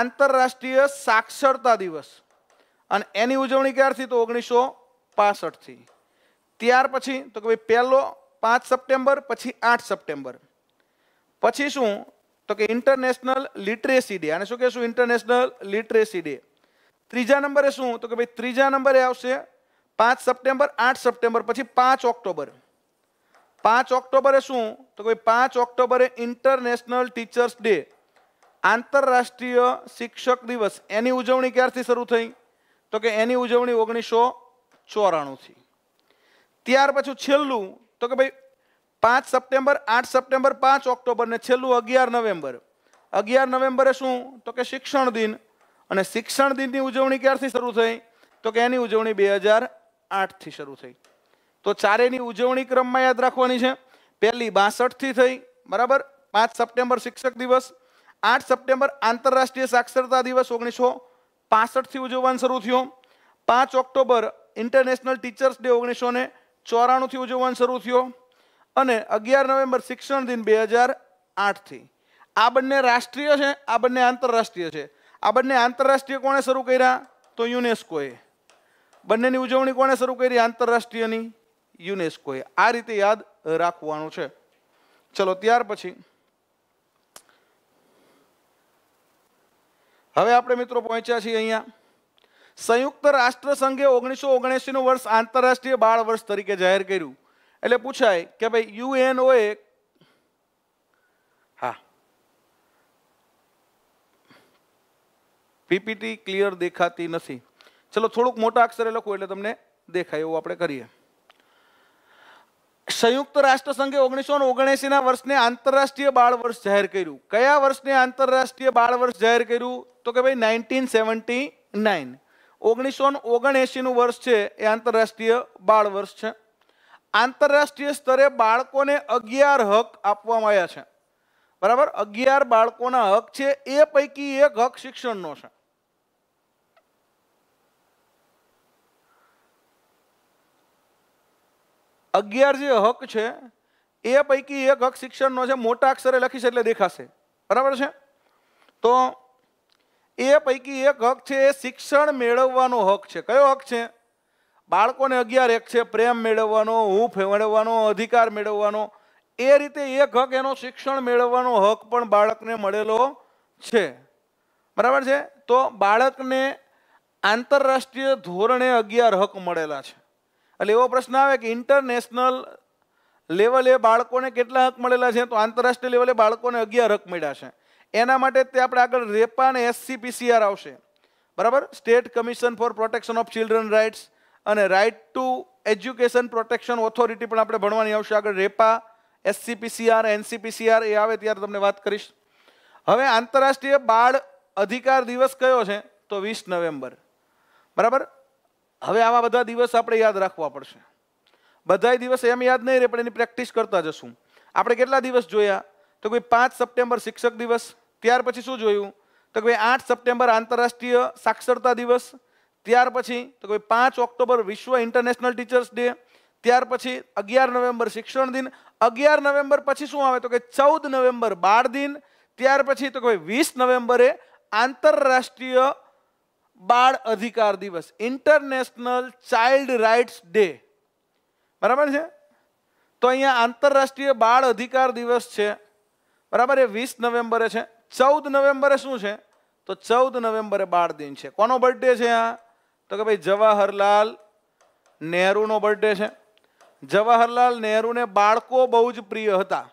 આંતરરાષ્ટ્રીય સાક્ષરતા દિવસ અને એની ઉજવણી ક્યારથી તો ઓગણીસો પાસઠથી ત્યાર પછી તો કે ભાઈ પહેલો પાંચ સપ્ટેમ્બર પછી આઠ સપ્ટેમ્બર પછી શું તો કે ઇન્ટરનેશનલ લિટરેસી ડે અને શું કહેશું ઇન્ટરનેશનલ લિટરેસી ડે ત્રીજા નંબરે શું તો કે ભાઈ ત્રીજા નંબરે આવશે પાંચ સપ્ટેમ્બર આઠ સપ્ટેમ્બર પછી પાંચ ઓક્ટોબર પાંચ ઓક્ટોબરે શું તો કે પાંચ ઓક્ટોબરે ઇન્ટરનેશનલ ટીચર્સ ડે આંતરરાષ્ટ્રીય શિક્ષક દિવસ એની ઉજવણી ક્યારથી શરૂ થઈ તો કે એની ઉજવણી ઓગણીસો ચોરાણુંથી ત્યાર પછી છેલ્લું તો કે ભાઈ પાંચ સપ્ટેમ્બર આઠ સપ્ટેમ્બર પાંચ ઓક્ટોબર ને છેલ્લું અગિયાર નવેમ્બર અગિયાર નવેમ્બરે શું તો કે શિક્ષણ દિન અને શિક્ષણ દિનની ઉજવણી ક્યારથી શરૂ થઈ તો કે એની ઉજવણી બે હજાર આઠથી શરૂ થઈ તો ચારેયની ઉજવણી ક્રમમાં યાદ રાખવાની છે પહેલી બાસઠથી થઈ બરાબર પાંચ સપ્ટેમ્બર શિક્ષક દિવસ આઠ સપ્ટેમ્બર આંતરરાષ્ટ્રીય સાક્ષરતા દિવસ ઓગણીસો પાસઠથી ઉજવવાનું શરૂ થયો પાંચ ઓક્ટોબર ઇન્ટરનેશનલ ટીચર્સ ડે ઓગણીસો ને ચોરાણુંથી ઉજવવાનો શરૂ થયો અને અગિયાર નવેમ્બર શિક્ષણ દિન બે હજાર આઠથી આ બંને રાષ્ટ્રીય છે આ બંને આંતરરાષ્ટ્રીય છે આ બંને આંતરરાષ્ટ્રીય કોણે શરૂ કર્યા તો યુનેસ્કોએ બંનેની ઉજવણી કોણે શરૂ કરી આંતરરાષ્ટ્રીયની યુનેસ્કોએ આ રીતે યાદ રાખવાનું છે ચલો ત્યાર પછી હવે આપણે મિત્રો પહોંચ્યા છીએ અહીંયા સંયુક્ત રાષ્ટ્રસંઘે ઓગણીસો ઓગણએંસીનું વર્ષ આંતરરાષ્ટ્રીય બાળ વર્ષ તરીકે જાહેર કર્યું એટલે પૂછાય કે ભાઈ યુએનઓએ હા પીપીટી ક્લિયર દેખાતી નથી ચલો થોડુંક મોટા અક્ષરે લખો એટલે તમને દેખાય એવું આપણે કરીએ સંયુક્ત રાષ્ટ્રસંઘે ઓગણીસો ઓગણએંસીના વર્ષને આંતરરાષ્ટ્રીય બાળ વર્ષ જાહેર કર્યું કયા વર્ષને આંતરરાષ્ટ્રીય બાળ વર્ષ જાહેર કર્યું તો કે ભાઈ નાઇન્ટીન સેવન્ટી નાઇન ઓગણીસો ઓગણએંશીનું વર્ષ છે એ આંતરરાષ્ટ્રીય બાળ વર્ષ છે આંતરરાષ્ટ્રીય સ્તરે બાળકોને અગિયાર હક આપવામાં આવ્યા છે બરાબર અગિયાર બાળકોના હક છે એ પૈકી એક હક શિક્ષણનો છે અગિયાર જે હક છે એ પૈકી એક હક શિક્ષણનો છે મોટા અક્ષરે લખીશ એટલે દેખાશે બરાબર છે તો એ પૈકી એક હક છે એ શિક્ષણ મેળવવાનો હક છે કયો હક છે બાળકોને અગિયાર એક છે પ્રેમ મેળવવાનો હૂફ મેળવવાનો અધિકાર મેળવવાનો એ રીતે એક હક એનો શિક્ષણ મેળવવાનો હક પણ બાળકને મળેલો છે બરાબર છે તો બાળકને આંતરરાષ્ટ્રીય ધોરણે અગિયાર હક મળેલા છે એટલે એવો પ્રશ્ન આવે કે ઇન્ટરનેશનલ લેવલે બાળકોને કેટલા હક મળેલા છે તો આંતરરાષ્ટ્રીય લેવલે બાળકોને અગિયાર હક મળ્યા છે એના માટે તે આપણે આગળ રેપા અને એસસીપીસીઆર આવશે બરાબર state commission for protection of children rights અને right to education protection authority પણ આપણે ભણવાની આવશે આગળ રેપા એસસીપીસીઆર એનસીપીસીઆર એ આવે ત્યારે તમને વાત કરીશ હવે આંતરરાષ્ટ્રીય બાળ અધિકાર દિવસ કયો છે તો વીસ નવેમ્બર બરાબર હવે આવા બધા દિવસ આપણે યાદ રાખવા પડશે બધા દિવસ એમ યાદ નહીં રહે પણ એની પ્રેક્ટિસ કરતા જશું આપણે કેટલા દિવસ જોયા તો કોઈ પાંચ સપ્ટેમ્બર શિક્ષક દિવસ ત્યાર પછી શું જોયું તો કે ભાઈ આઠ સપ્ટેમ્બર આંતરરાષ્ટ્રીય સાક્ષરતા દિવસ ત્યાર પછી તો કે પાંચ ઓક્ટોબર વિશ્વ ઇન્ટરનેશનલ ટીચર્સ ડે ત્યાર પછી અગિયાર નવેમ્બર શિક્ષણ દિન અગિયાર નવેમ્બર પછી શું આવે તો કે ચૌદ નવેમ્બર બાળ દિન ત્યાર પછી તો કે ભાઈ વીસ નવેમ્બરે આંતરરાષ્ટ્રીય બાળ અધિકાર દિવસ ઇન્ટરનેશનલ ચાઇલ્ડ રાઇટ્સ ડે બરાબર છે તો અહીંયા આંતરરાષ્ટ્રીય બાળ અધિકાર દિવસ છે બરાબર એ વીસ નવેમ્બરે છે ચૌદ નવેમ્બરે શું છે તો ચૌદ નવેમ્બરે બાળ દિન છે કોનો બર્થડે છે આ તો કે ભાઈ જવાહરલાલ નહેરુનો બર્થડે છે જવાહરલાલ નહેરુને બાળકો બહુ જ પ્રિય હતા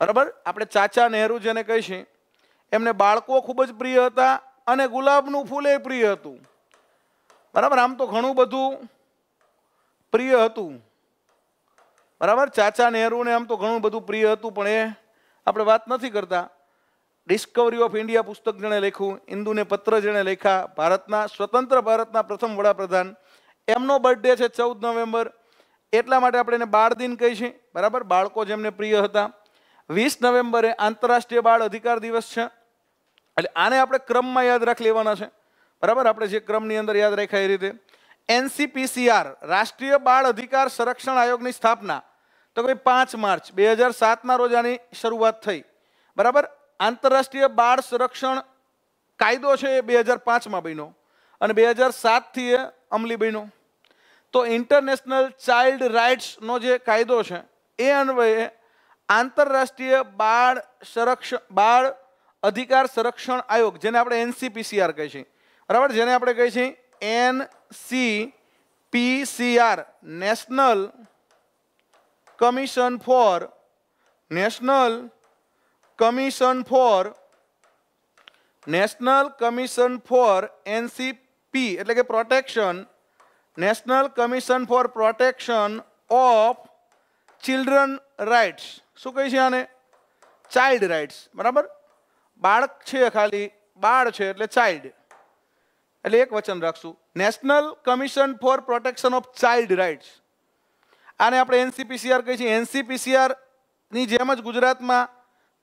બરાબર આપણે ચાચા નહેરુ જેને કહીશું એમને બાળકો ખૂબ જ પ્રિય હતા અને ગુલાબનું ફૂલ એ પ્રિય હતું બરાબર આમ તો ઘણું બધું પ્રિય હતું બરાબર ચાચા નહેરુને આમ તો ઘણું બધું પ્રિય હતું પણ એ આપણે વાત નથી કરતા ડિસ્કવરી ઓફ ઇન્ડિયા પુસ્તક જેણે લખ્યું ઇન્દુને પત્ર જેણે લખ્યા ભારતના સ્વતંત્ર ભારતના પ્રથમ વડાપ્રધાન એમનો બર્થડે છે ચૌદ નવેમ્બર એટલા માટે આપણે એને બાળ દિન કહી છે બરાબર બાળકો જેમને પ્રિય હતા વીસ નવેમ્બરે આંતરરાષ્ટ્રીય બાળ અધિકાર દિવસ છે એટલે આને આપણે ક્રમમાં યાદ રાખ લેવાના છે બરાબર આપણે જે ક્રમની અંદર યાદ રાખ્યા એ રીતે એનસીપીસીઆર રાષ્ટ્રીય બાળ અધિકાર સંરક્ષણ આયોગની સ્થાપના તો ભાઈ પાંચ માર્ચ બે હજાર સાતના રોજ આની શરૂઆત થઈ બરાબર આંતરરાષ્ટ્રીય બાળ સંરક્ષણ કાયદો છે એ બે હજાર પાંચમાં બન્યો અને બે હજાર સાતથી એ અમલી બન્યો તો ઇન્ટરનેશનલ ચાઇલ્ડ રાઇટ્સનો જે કાયદો છે એ અન્વયે આંતરરાષ્ટ્રીય બાળ સંરક્ષણ બાળ અધિકાર સંરક્ષણ આયોગ જેને આપણે એનસીપીસીઆર કહીએ છીએ બરાબર જેને આપણે કહીએ છીએ N C P C R national commission for national commission for national commission for NCP એટલે કે protection national commission for protection of children rights શું કહે છે આને ચાઇલ્ડ રાઇટ્સ બરાબર બાળક છે ખાલી બાળ છે એટલે ચાઇલ્ડ એટલે એક વચન રાખશું national commission for protection of child rights આને આપણે એનસીપીસીઆર કહીએ છીએ એનસીપીસીઆરની જેમ જ ગુજરાતમાં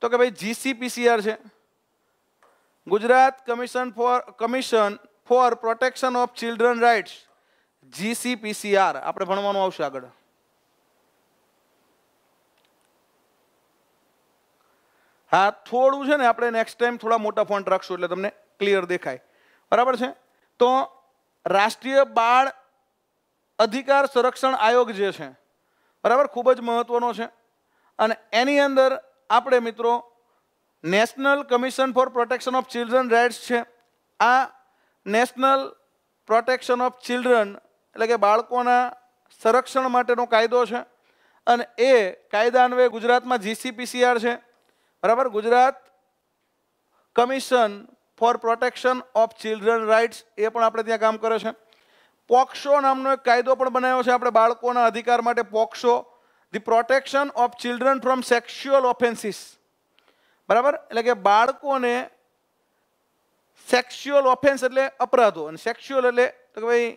તો કે ભાઈ જીસીપીસીઆર છે Gujarat commission for commission for protection of children rights GCPCR આપણે ભણવાનું આવશે આગળ હા થોડું છે ને આપણે નેક્સ્ટ ટાઈમ થોડા મોટા ફોન્ટ રાખશું એટલે તમને ક્લિયર દેખાય બરાબર છે તો રાષ્ટ્રીય બાળ અધિકાર સંરક્ષણ આયોગ જે છે બરાબર ખૂબ જ મહત્વનો છે અને એની અંદર આપણે મિત્રો national commission for protection of children rights છે આ નેશનલ પ્રોટેક્શન ઓફ ચિલ્ડ્રન એટલે કે બાળકોના સંરક્ષણ માટેનો કાયદો છે અને એ કાયદા અન્વયે ગુજરાતમાં જીસીપીસીઆર છે બરાબર Gujarat commission for protection of children rights એ પણ આપણે ત્યાં કામ કરે છે પોક્સો નામનો એક કાયદો પણ બનાવ્યો છે આપણે બાળકોના અધિકાર માટે POCSO the protection of children from sexual offences બરાબર એટલે કે બાળકોને સેક્સ્યુઅલ ઓફેન્સ એટલે અપરાધો અને સેક્સ્યુઅલ એટલે કે ભાઈ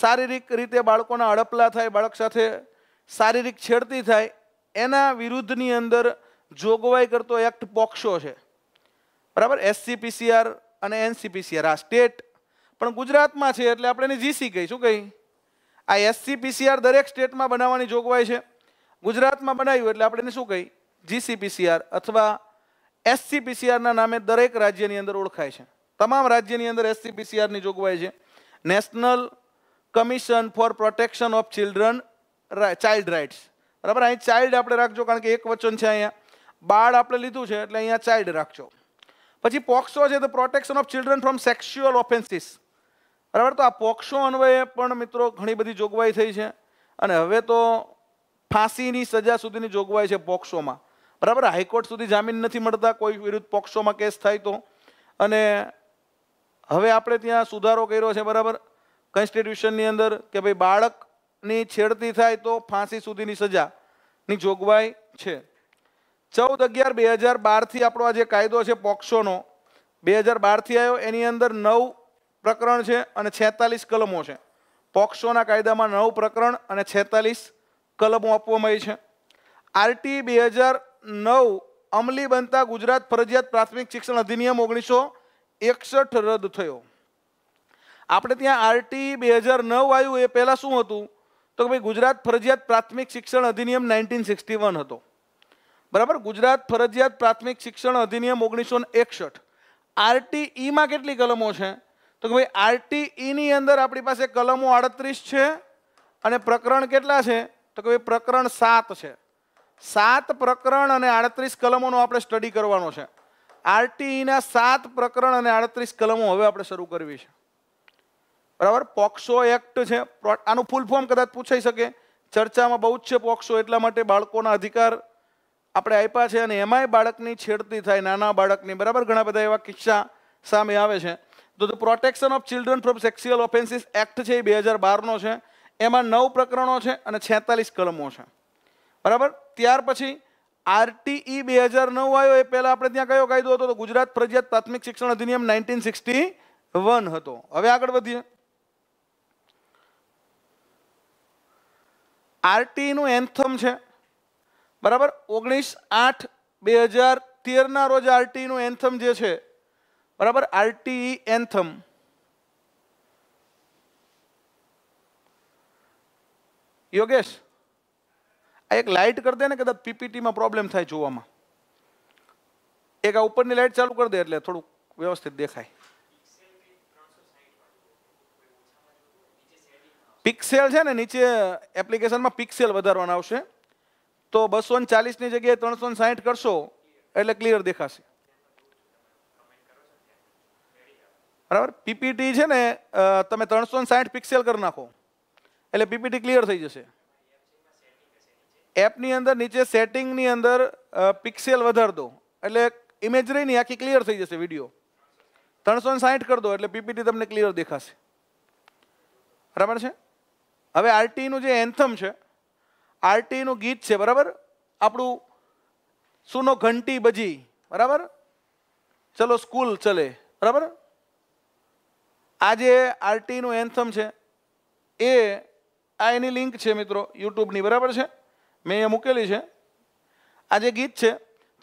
શારીરિક રીતે બાળકોના અડપલા થાય બાળક સાથે શારીરિક છેડતી થાય એના વિરુદ્ધની અંદર જોગવાઈ કરતો એક્ટ પોક્સો છે બરાબર એસસીપીસીઆર અને એનસીપીસીઆર આ સ્ટેટ પણ ગુજરાતમાં છે એટલે આપણે એને જીસી કહી શું કહી આ એસસીપીસીઆર દરેક સ્ટેટમાં બનાવવાની જોગવાઈ છે ગુજરાતમાં બનાવ્યું એટલે આપણે શું કહી જીસીપીસીઆર અથવા એસસીપીસીઆરના નામે દરેક રાજ્યની અંદર ઓળખાય છે તમામ રાજ્યની અંદર એસસીપીસીઆરની જોગવાઈ છે national commission for protection of children child rights બરાબર અહીં ચાઇલ્ડ આપણે રાખજો કારણ કે એક વચન છે અહીંયા બાળ આપણે લીધું છે એટલે અહીંયા ચાઇલ્ડ રાખજો પછી પોક્સો છે તો protection of children from sexual offences બરાબર તો આ પોક્સો અન્વયે પણ મિત્રો ઘણી બધી જોગવાઈ થઈ છે અને હવે તો ફાંસીની સજા સુધીની જોગવાઈ છે પોક્સોમાં બરાબર હાઈકોર્ટ સુધી જામીન નથી મળતા કોઈ વિરુદ્ધ પોક્સોમાં કેસ થાય તો અને હવે આપણે ત્યાં સુધારો કર્યો છે બરાબર કોન્સ્ટિટ્યુશનની અંદર કે ભાઈ બાળકની છેડતી થાય તો ફાંસી સુધીની સજાની જોગવાઈ છે ચૌદ અગિયાર બે હજાર બારથી આપણો આ જે કાયદો છે પોક્સોનો બે હજાર બારથી આવ્યો એની અંદર નવ પ્રકરણ છે અને છેતાલીસ કલમો છે પોક્સોના કાયદામાં નવ પ્રકરણ અને છેતાલીસ કલમો આપવામાં આવી છે આરટી બે હજાર નવ અમલી બનતા ગુજરાત ફરજિયાત પ્રાથમિક શિક્ષણ અધિનિયમ ઓગણીસો એકસઠ રદ થયો આપણે ત્યાં આરટી બે હજાર નવ આવ્યું એ પહેલાં શું હતું તો ભાઈ ગુજરાત ફરજિયાત પ્રાથમિક શિક્ષણ અધિનિયમ નાઇન્ટીન સિક્સટી વન હતો બરાબર ગુજરાત ફરજિયાત પ્રાથમિક શિક્ષણ અધિનિયમ ઓગણીસો એકસઠ આરટીઈમાં કેટલી કલમો છે તો કે ભાઈ આરટીઈની અંદર આપણી પાસે કલમો આડત્રીસ છે અને પ્રકરણ કેટલા છે તો કે પ્રકરણ સાત છે સાત પ્રકરણ અને આડત્રીસ કલમોનો આપણે સ્ટડી કરવાનો છે આરટીઈના સાત પ્રકરણ અને આડત્રીસ કલમો હવે આપણે શરૂ કરવી છે બરાબર પોક્સો એક્ટ છે આનું ફૂલ ફોર્મ કદાચ પૂછાઈ શકે ચર્ચામાં બહુ જ છે પોક્સો એટલા માટે બાળકોના અધિકાર આપણે આપ્યા છે અને એમાંય બાળકની છેડતી થાય નાના બાળકની બરાબર ઘણા બધા એવા કિસ્સા સામે આવે છે તો the protection of children from sexual offences act છે એ બે હજાર બારનો છે એમાં નવ પ્રકરણો છે અને છેતાલીસ કલમો છે બરાબર ત્યાર પછી આરટીઈ બે હજાર નવ આવ્યો એ પહેલાં આપણે ત્યાં કયો કાયદો હતો તો ગુજરાત ફરજિયાત પ્રાથમિક શિક્ષણ અધિનિયમ નાઇન્ટીન સિક્સટી વન હતો હવે આગળ વધીએ આરટીઈનું એન્થમ છે બરાબર ઓગણીસ આઠ બે હજાર તેરના રોજ આરટીઈનું એન્થમ જે છે બરાબર આરટીઈ એન્થમ યોગેશ આ એક લાઇટ કરી દે ને કદાચ પીપીટીમાં પ્રોબ્લેમ થાય જોવામાં એક આ ઉપરની લાઇટ ચાલુ કરી દે એટલે થોડુંક વ્યવસ્થિત દેખાય પિક્સેલ છે ને નીચે એપ્લિકેશનમાં પિક્સેલ વધારવાના આવશે તો બસો ને ચાલીસની જગ્યાએ ત્રણસો ને સાહીઠ કરશો એટલે ક્લિયર દેખાશે બરાબર પીપીટી છે ને તમે ત્રણસો ને સાહીઠ પિક્સેલ કરી નાખો એટલે પીપીટી ક્લિયર થઈ જશે એપની અંદર નીચે સેટિંગની અંદર પિક્સેલ વધાર દો એટલે ઇમેજ નહીં આખી ક્લિયર થઈ જશે વિડીયો ત્રણસો ને સાહીઠ કરી દો એટલે પીપીટી તમને ક્લિયર દેખાશે બરાબર છે હવે આરટીનું જે એન્થમ છે આરટીનું ગીત છે બરાબર આપણું સુનો ઘંટી બજી બરાબર ચલો સ્કૂલ ચલે બરાબર આ જે આરટીનું એન્થમ છે એ આ એની લિંક છે મિત્રો યુટ્યુબની બરાબર છે મેં અહીંયા મૂકેલી છે આ જે ગીત છે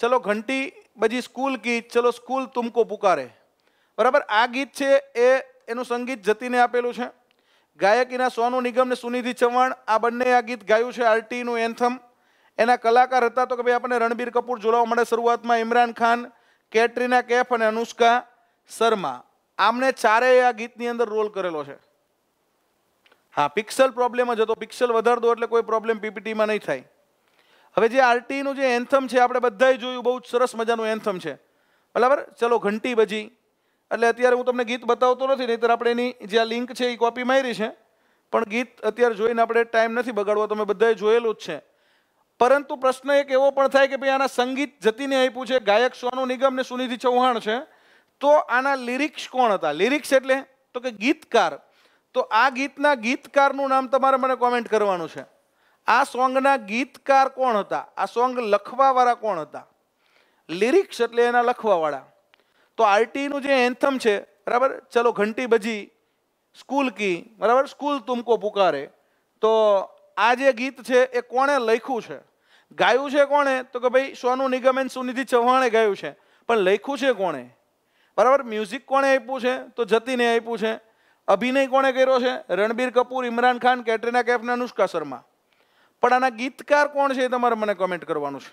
ચલો ઘંટી બધી સ્કૂલ ગીત ચલો સ્કૂલ તુમકો પુકારે બરાબર આ ગીત છે એ એનું સંગીત જતીને આપેલું છે ગાયકીના સોનુ નિગમ ને સુનિધિ ચૌહાણ આ બંને આ ગીત ગાયું છે આરટીનું એન્થમ એના કલાકાર હતા તો કે ભાઈ આપણને રણબીર કપૂર જોડાવા માટે શરૂઆતમાં ઇમરાન ખાન કેટરીના કેફ અને અનુષ્કા શર્મા આમને ચારેય આ ગીતની અંદર રોલ કરેલો છે હા પિક્સલ પ્રોબ્લેમ જ હતો પિક્સલ વધાર દો એટલે કોઈ પ્રોબ્લેમ પીપીટીમાં નહીં થાય હવે જે આરટીનું જે એન્થમ છે આપણે બધાએ જોયું બહુ જ સરસ મજાનું એન્થમ છે બરાબર ચલો ઘંટી બજી એટલે અત્યારે હું તમને ગીત બતાવતો નથી નહીંતર આપણે એની જે આ લિંક છે એ કોપી મારી છે પણ ગીત અત્યારે જોઈને આપણે ટાઈમ નથી બગાડવો તમે બધાએ જોયેલું જ છે પરંતુ પ્રશ્ન એક એવો પણ થાય કે ભાઈ આના સંગીત જતીને આપ્યું છે ગાયક સોનુ નિગમ ને સુનિધિ ચૌહાણ છે તો આના લિરિક્સ કોણ હતા લિરિક્સ એટલે તો કે ગીતકાર તો આ ગીતના ગીતકારનું નામ તમારે મને કોમેન્ટ કરવાનું છે આ સોંગના ગીતકાર કોણ હતા આ સોંગ લખવાવાળા કોણ હતા લિરિક્સ એટલે એના લખવાવાળા તો આરટીનું જે એન્થમ છે બરાબર ચલો ઘંટી બજી સ્કૂલ કી બરાબર સ્કૂલ તુમકો પુકારે તો આ જે ગીત છે એ કોણે લખ્યું છે ગાયું છે કોણે તો કે ભાઈ સોનુ નિગમ એન્ડ સુનિધિ ચૌહાણે ગાયું છે પણ લખ્યું છે કોણે બરાબર મ્યુઝિક કોણે આપ્યું છે તો જતીને આપ્યું છે અભિનય કોણે કર્યો છે રણબીર કપૂર ઇમરાન ખાન કેટરીના કૈફ અને અનુષ્કા શર્મા પણ આના ગીતકાર કોણ છે એ તમારે મને કમેન્ટ કરવાનું છે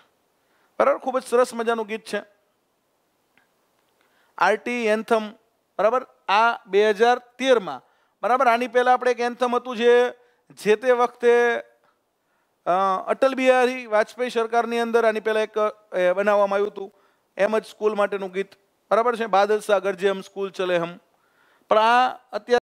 બરાબર ખૂબ જ સરસ મજાનું ગીત છે આરટી એન્થમ બરાબર આ બે હજાર તેરમાં બરાબર આની પહેલાં આપણે એક એન્થમ હતું જે જે તે વખતે અટલ બિહારી વાજપેયી સરકારની અંદર આની પહેલાં એક બનાવવામાં આવ્યું હતું એમ જ સ્કૂલ માટેનું ગીત બરાબર છે બાદલ સાગર જે હમ સ્કૂલ ચલે હમ પણ આ અત્યારે